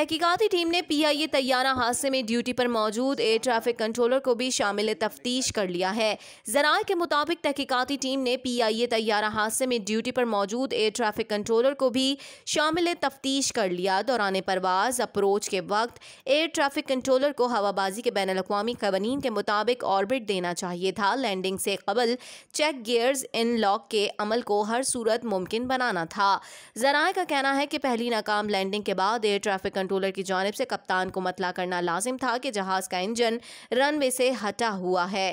तहकीकती team ने PIA तैयारा हादसे में ड्यूटी पर मौजूद एयर ट्रैफिक कंट्रोलर को भी शामिल तफ्तीश कर लिया है जरा के मुताबिक तहकीकती टीम ने पीआईए तैयारा हादसे में ड्यूटी पर मौजूद एयर ट्रैफिक कंट्रोलर को भी शामिल तफ्तीश कर लिया दौरान परवाज अप्रोच के वक्त एयर ट्रैफिक कंट्रोलर को हवाबाजी के बैन अवी कवानीन के मुताबिक ऑर्बिट देना चाहिए था लैंडिंग से कबल चेक गियर्स इन लॉक के अमल को हर सूरत मुमकिन बनाना था जराए का कहना है कि पहली नाकाम लैंडिंग के बाद एयर ट्रैफिक कंट्रोलर की जानब से कप्तान को मतला करना लाजिम था कि जहाज़ का इंजन रन वे से हटा हुआ है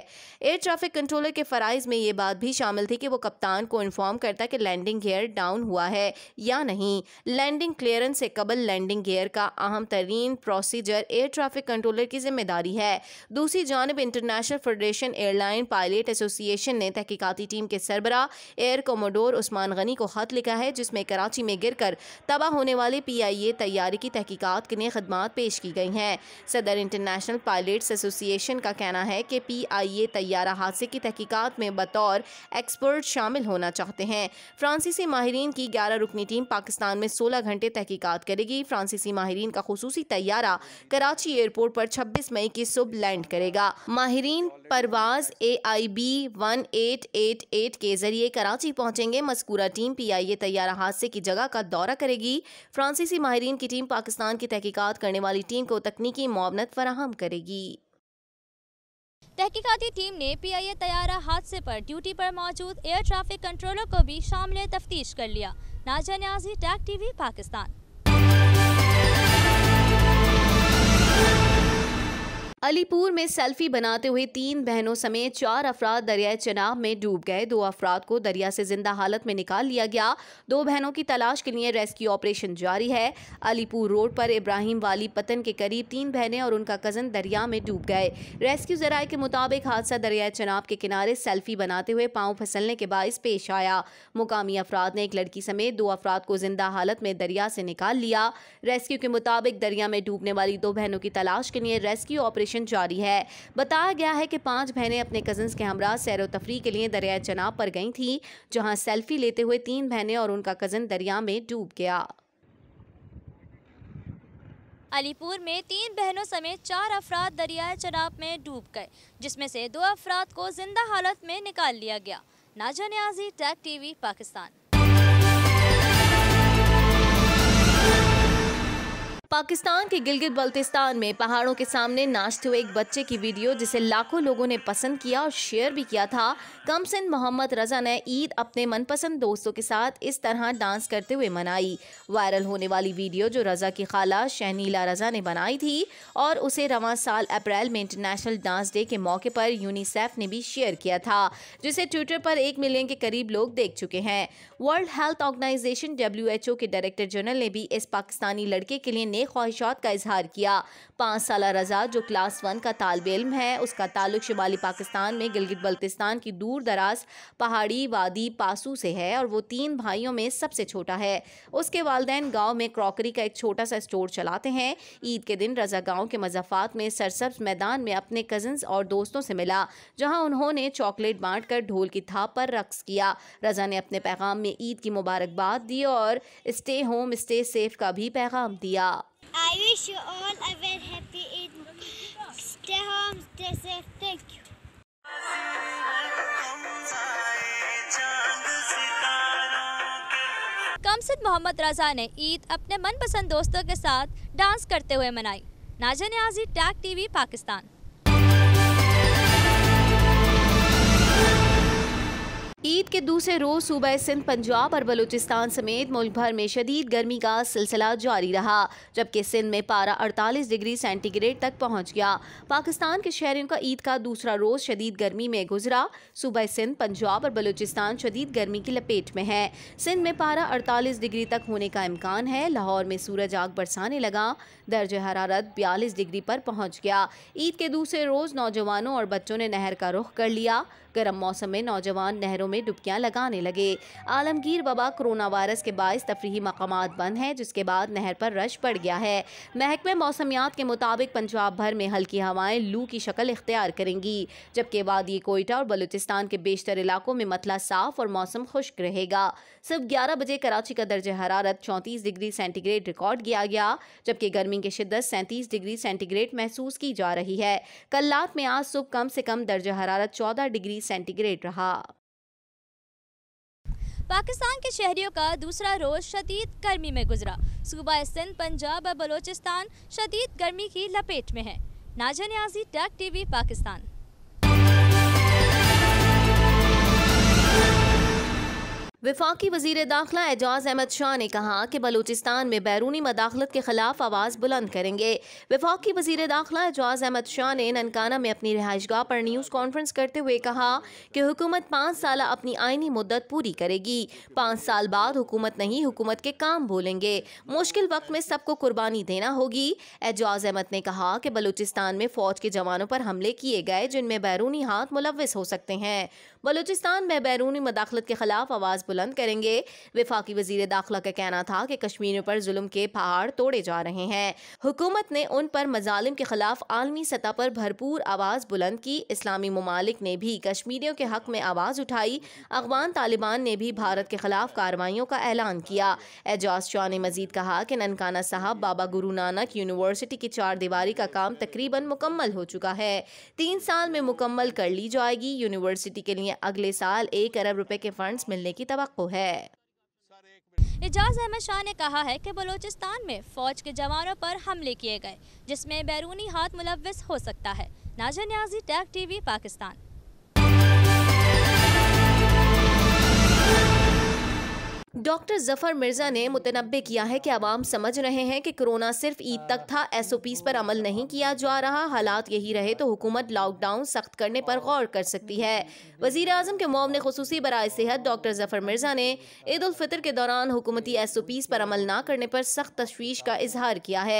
एयर ट्रैफिक कंट्रोलर के फ़राइज़ में ये बात भी शामिल थी कि वो कप्तान को इन्फॉर्म करता कि लैंडिंग गेयर डाउन हुआ है या नहीं लैंडिंग क्लियरेंस से कबल लैंडिंग गेयर का अहम तरीन प्रोसीजर एयर ट्रैफिक कंट्रोलर की जिम्मेदारी है दूसरी जानब international federation airline pilot association ने तहकीकती टीम के सरबरा एयर कोमोडोर उस्मान गनी को खत लिखा है जिसमें कराची में गिरकर तबाह होने वाले पी आई ए तैयारी की तहकीक तहकीक़ात के लिए खदमात पेश की गई हैं सदर इंटरनेशनल पायलट्स एसोसिएशन का कहना है कि पी आई ए तैयारा हादसे की तहकीकत में बतौर एक्सपर्ट शामिल होना चाहते हैं फ्रांसीसी माहरीन की ग्यारह रुकनी टीम पाकिस्तान में सोलह घंटे तहकीकत करेगी फ्रांसीसी माहरीन का खसूसी तैयारा कराची एयरपोर्ट पर छब्बीस मई की सुबह लैंड करेगा माहरीन परवाज A I B one eight eight eight के जरिए कराची पहुंचेंगे मस्कूरा टीम पी आई ए तैयारा हादसे की जगह का दौरा करेगी फ्रांसीसी माहरीन की टीम पाकिस्तान की तहकीकात करने वाली टीम को तकनीकी मुआवनत फराहम करेगी तहकीकती टीम ने पी आई ए तैयारा हादसे पर ड्यूटी पर मौजूद एयर ट्रैफिक कंट्रोलर को भी शामिल तफ्तीश कर लिया नाजा न्याजी टैग टीवी पाकिस्तान अलीपुर में सेल्फी बनाते हुए तीन बहनों समेत चार अफराद दरियाए चनाब में डूब गए दो अफराद को दरिया से जिंदा हालत में निकाल लिया गया दो बहनों की तलाश के लिए रेस्क्यू ऑपरेशन जारी है अलीपुर रोड पर इब्राहिम वाली पतन के करीब तीन बहनें और उनका कजन दरिया में डूब गए रेस्क्यू जराये के मुताबिक हादसा दरियाए चनाब के किनारे सेल्फी बनाते हुए पाँव फसलने के बायस पेश आया मुकामी अफराद ने एक लड़की समेत दो अफराद को जिंदा हालत में दरिया से निकाल लिया रेस्क्यू के मुताबिक दरिया में डूबने वाली दो बहनों की तलाश के लिए रेस्क्यू ऑपरेशन ऑपरेशन जारी है बताया गया है कि पांच बहनें अपने कजन्स के हमरा सैर तफरी के लिए दरिया चनाब पर गई थीं जहां सेल्फी लेते हुए तीन बहनें और उनका कज़न दरिया में डूब गया अलीपुर में तीन बहनों समेत चार अफराद दरिया चनाब में डूब गए जिसमें से दो अफराद को जिंदा हालत में निकाल लिया गया नाजा न्याजी टैक टीवी पाकिस्तान पाकिस्तान के गिलगित बल्तिस्तान में पहाड़ों के सामने नाचते हुए एक बच्चे की वीडियो जिसे लाखों लोगों ने पसंद किया और शेयर भी किया था सिंह मोहम्मद रजा ने ईद अपने मनपसंद दोस्तों के साथ इस तरह डांस करते हुए मनाई वायरल होने वाली वीडियो जो रजा की खाला शहनीला रजा ने बनाई थी और उसे रवा साल अप्रैल में इंटरनेशनल डांस डे के मौके पर यूनिसेफ ने भी शेयर किया था जिसे ट्विटर पर एक मिलियन के करीब लोग देख चुके हैं वर्ल्ड हेल्थ ऑर्गेनाइजेशन डब्ल्यू के डायरेक्टर जनरल ने भी इस पाकिस्तानी लड़के के लिए ने ख्वाहिशात का इजहार किया पाँच साल रजा जो क्लास वन का तालब इम है उसका ताल्लुक शुमाली पाकिस्तान में गिलगित बल्तिस्तान की दूर दराज पहाड़ी वादी पासू से है और वो तीन भाइयों में सबसे छोटा है उसके वालदेन गाँव में क्रॉकरी का एक छोटा सा स्टोर चलाते हैं ईद के दिन रजा गाँव के मजाफात में सरसब्ज मैदान में अपने कजन्स और दोस्तों से मिला जहाँ उन्होंने चॉकलेट बांट कर ढोल की थाप पर रक्स किया रजा ने अपने पैगाम में ईद की मुबारकबाद दी और स्टे होम स्टे सेफ का भी पैगाम दिया I wish you all a very happy Eid. Stay home, stay safe. Thank you. कमसद Mohammad रजा ने ईद अपने मनपसंद दोस्तों के साथ डांस करते हुए मनाई नाजा न्याजी टैग टीवी पाकिस्तान दूसरे रोज सूबह सिंध पंजाब और बलूचिस्तान समेत मुल्क भर में शदीद गर्मी का सिलसिला जारी रहा जबकि सिंध में पारा अड़तालीस डिग्री सेंटीग्रेड तक पहुँच गया पाकिस्तान के शहरों का ईद का दूसरा रोज शदीद गर्मी में गुजरा सूबह सिंध पंजाब और बलूचिस्तान शदीद गर्मी की लपेट में है सिंध में पारा अड़तालीस डिग्री तक होने का इम्कान है लाहौर में सूरज आग बरसाने लगा दर्ज हरारत बयालीस डिग्री पर पहुँच गया ईद के दूसरे रोज़ नौजवानों और बच्चों ने नहर का रुख कर लिया गर्म मौसम में नौजवान नहरों में डुबकियां लगाने लगे आलमगीर बाबा कोरोना वायरस के बायस तफरी मकाम बंद हैं जिसके बाद नहर पर रश पड़ गया है महकमे मौसमियात के मुताबिक पंजाब भर में हल्की हवाएं लू की शक्ल इख्तियार करेंगी जबकि वादी कोयटा और बलूचिस्तान के बेशतर इलाकों में मतला साफ और मौसम खुश्क रहेगा सिर्फ ग्यारह बजे कराची का दर्ज हरारत चौंतीस डिग्री सेंटीग्रेड रिकॉर्ड किया गया जबकि गर्मी की शिदत सैंतीस डिग्री सेंटीग्रेड महसूस की जा रही है कल रात में आज सुबह कम से कम दर्ज हरारत चौदह डिग्री सेंटीग्रेड रहा पाकिस्तान के शहरियों का दूसरा रोज शदीद गर्मी में गुजरा सुबह सिंध पंजाब और बलोचिस्तान शदीद गर्मी की लपेट में है नाजा न्याजी टैक टीवी पाकिस्तान वफाकी वजीर दाखिला एजाज अहमद शाह ने कहा कि बलूचिस्तान में बैरूनी मदाखलत के खिलाफ आवाज़ बुलंद करेंगे वफाकी वजीर दाखिला एजाज अहमद शाह ने ननकाना में अपनी गाह पर न्यूज़ कॉन्फ्रेंस करते हुए कहा कि हुकूमत पाँच साल अपनी आइनी मुद्दत पूरी करेगी पाँच साल बाद हुकूमत नहीं हुकूमत के काम बोलेंगे मुश्किल वक्त में सबको कुर्बानी देना होगी एजाज अहमद ने कहा कि बलूचिस्तान में फ़ौज के जवानों पर हमले किए गए जिनमें बैरूनी हाथ मुलविस हो सकते हैं बलूचिस्तान में बैरूनी मदाखलत के खिलाफ आवाज़ बुलंद करेंगे विफाक वजीर दाखिला का कहना था कि कश्मीरों पर जुल्म के पहाड़ तोड़े जा रहे हैं हुकूमत ने उन पर मजालिम के खिलाफ आलमी सतह पर भरपूर आवाज़ बुलंद की इस्लामी ममालिक ने भी कश्मीरियों के हक में आवाज़ उठाई अफगान तालिबान ने भी भारत के खिलाफ कार्रवाइयों का ऐलान किया एजाज शाह ने मजीद कहा कि ननकाना साहब बाबा गुरु नानक यूनिवर्सिटी की चार दीवारी का काम तकरीबन मुकम्मल हो चुका है तीन साल में मुकम्मल कर ली जाएगी यूनिवर्सिटी के लिए अगले साल एक अरब रुपए के फंड्स मिलने की तो है एजाज अहमद शाह ने कहा है कि बलूचिस्तान में फौज के जवानों पर हमले किए गए जिसमें बैरूनी हाथ मुलविस हो सकता है Naja Niazi Tag TV Pakistan doctor Zafar Mirza ने मुतनबे किया है कि आवाम समझ रहे हैं कि कोरोना सिर्फ ईद तक था एस ओ पीज पर अमल नहीं किया जा रहा हालात यही रहे तो हुकूमत लॉकडाउन सख्त करने पर गौर कर सकती है वजीर अजम के मोम ने खसूस बरए सेहत डॉक्टर जफर मिर्जा ने ईद उलफितर के दौरान हुकूमती एस ओ पीज पर अमल न करने पर सख्त तशवीश का इजहार किया है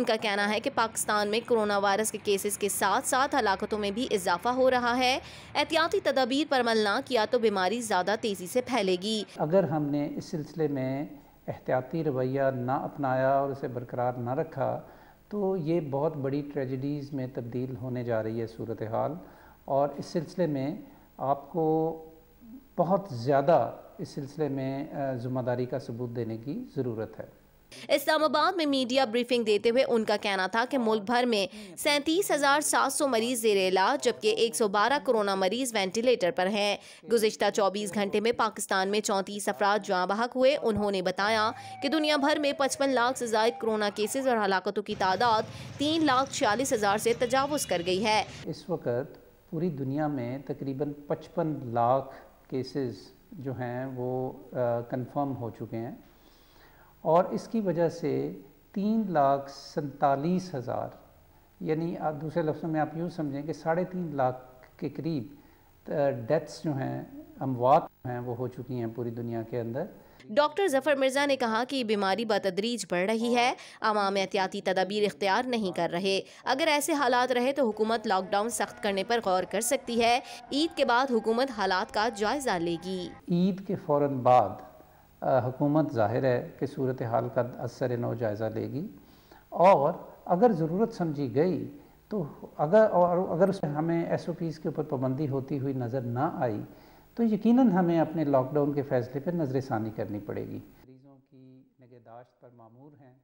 उनका कहना है कि पाकिस्तान में कोरोना वायरस के केसेस के साथ साथ हलाकतों में भी इजाफा हो रहा है एहतियाती तदाबीर पर अमल न किया तो बीमारी ज़्यादा तेज़ी से फैलेगी अगर हमने इस सिलसिले में एहतियाती रवैया ना अपनाया और उसे बरकरार ना रखा तो ये बहुत बड़ी ट्रेजडीज़ में तब्दील होने जा रही है सूरत हाल और इस सिलसिले में आपको बहुत ज़्यादा इस सिलसिले में ज़िम्मेदारी का सबूत देने की ज़रूरत है इस्लामाबाद में मीडिया ब्रीफिंग देते हुए उनका कहना था कि मुल्क भर में सैंतीस हज़ार सात सौ मरीज जेर इलाज जबकि एक सौ बारह कोरोना मरीज वेंटिलेटर पर हैं गुजशत चौबीस घंटे में पाकिस्तान में चौंतीस अफराद जहाँ बहक हुए उन्होंने बताया कि दुनिया भर में पचपन लाख से जायद कोरोना केसेज और हलाकतों की तादाद तीन लाख छियालीस हज़ार से तजावज़ कर गई है इस वक्त पूरी दुनिया में तकरीबन पचपन लाख केसेस जो हैं वो कंफर्म हो चुके हैं और इसकी वजह से तीन लाख सैतालीस हज़ार यानी आप दूसरे लफ्ज़ों में आप यूँ समझें कि साढ़े तीन लाख के करीब डेथ्स जो हैं अमवात हैं वो हो चुकी हैं पूरी दुनिया के अंदर डॉक्टर जफर मिर्जा ने कहा कि बीमारी बतदरीज बढ़ रही है आवाम एहतियाती तदाबीर इख्तियार नहीं कर रहे अगर ऐसे हालात रहे तो हुकूमत लॉकडाउन सख्त करने पर गौर कर सकती है ईद के बाद हुकूमत हालात का जायज़ा लेगी ईद के फ़ौर बाद हुकूमत ज़ाहिर है कि सूरत हाल का असर नौ जायज़ा लेगी और अगर ज़रूरत समझी गई तो अगर और अगर उसमें हमें एस ओ पीज़ के ऊपर पाबंदी होती हुई नज़र ना आई तो यकीनन हमें अपने लॉकडाउन के फ़ैसले पर नज़र करनी पड़ेगी मरीज़ों की निगहदाश्त पर मामूर हैं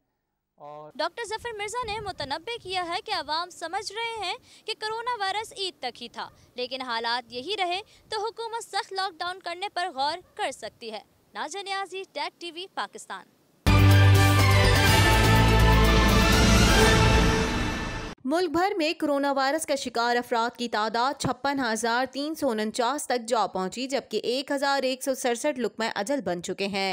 और डॉक्टर जफर मिर्जा ने मुतनबे किया है कि आवाम समझ रहे हैं कि कोरोना वायरस ईद तक ही था लेकिन हालात यही रहे तो हुकूमत सख्त लॉकडाउन करने पर गौर कर सकती है नाजा न्याजी टैग टीवी पाकिस्तान मुल्क भर में कोरोना वायरस का शिकार अफराद की तादाद छप्पन हज़ार तीन सौ उनचास तक जा पहुंची जबकि एक हज़ार एक सौ सड़सठ लुकमय अजल बन चुके हैं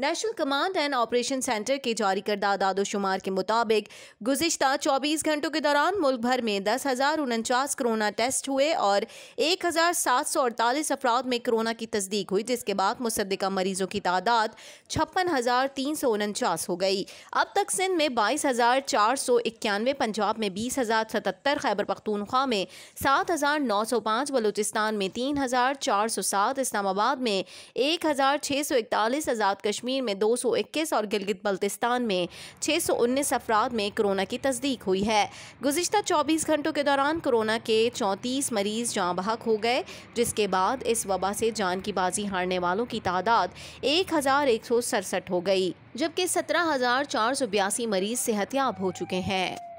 National Command and Operation Centre के जारी करदा दादोशुमार के मुताबिक गुजशत 24 घंटों के दौरान मुल्क भर में दस हज़ार उनचास कोरोना टेस्ट हुए और एक हज़ार सात सौ अड़तालीस अफराद में कोरोना की तस्दीक हुई जिसके बाद मुसदा मरीजों की तादाद छप्पन हज़ार तीन सौ उनचास हो गई अब तक सिंध में बाईस हज़ार चार सौ इक्यानवे पंजाब में बीस हज़ार सतहत्तर खैबर पख्तूनख्वा में सात हज़ार नौ सौ पाँच बलूचिस्तान में तीन हज़ार चार सौ सात इस्लामाबाद में एक हज़ार छः सौ इकतालीस आज़ाद कश्मीर कश्मीर में 221 और गिलगित बल्तिस्तान में 619 अफराद में कोरोना की तस्दीक हुई है गुजशत 24 घंटों के दौरान कोरोना के 34 मरीज जहाँ बहक हो गए जिसके बाद इस वबा से जान की बाजी हारने वालों की तादाद एक हो गई जबकि सत्रह मरीज सेहतियाब हो चुके हैं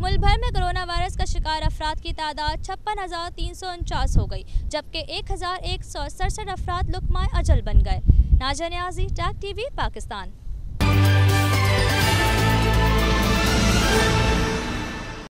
मुल्क भर में कोरोना वायरस का शिकार अफराद की तादाद छप्पन हज़ार तीन सौ उनचास हो गई जबकि एक हज़ार एक सौ सड़सठ अफराद लुकमाय अजल बन गए नाजा न्याजी टी वी पाकिस्तान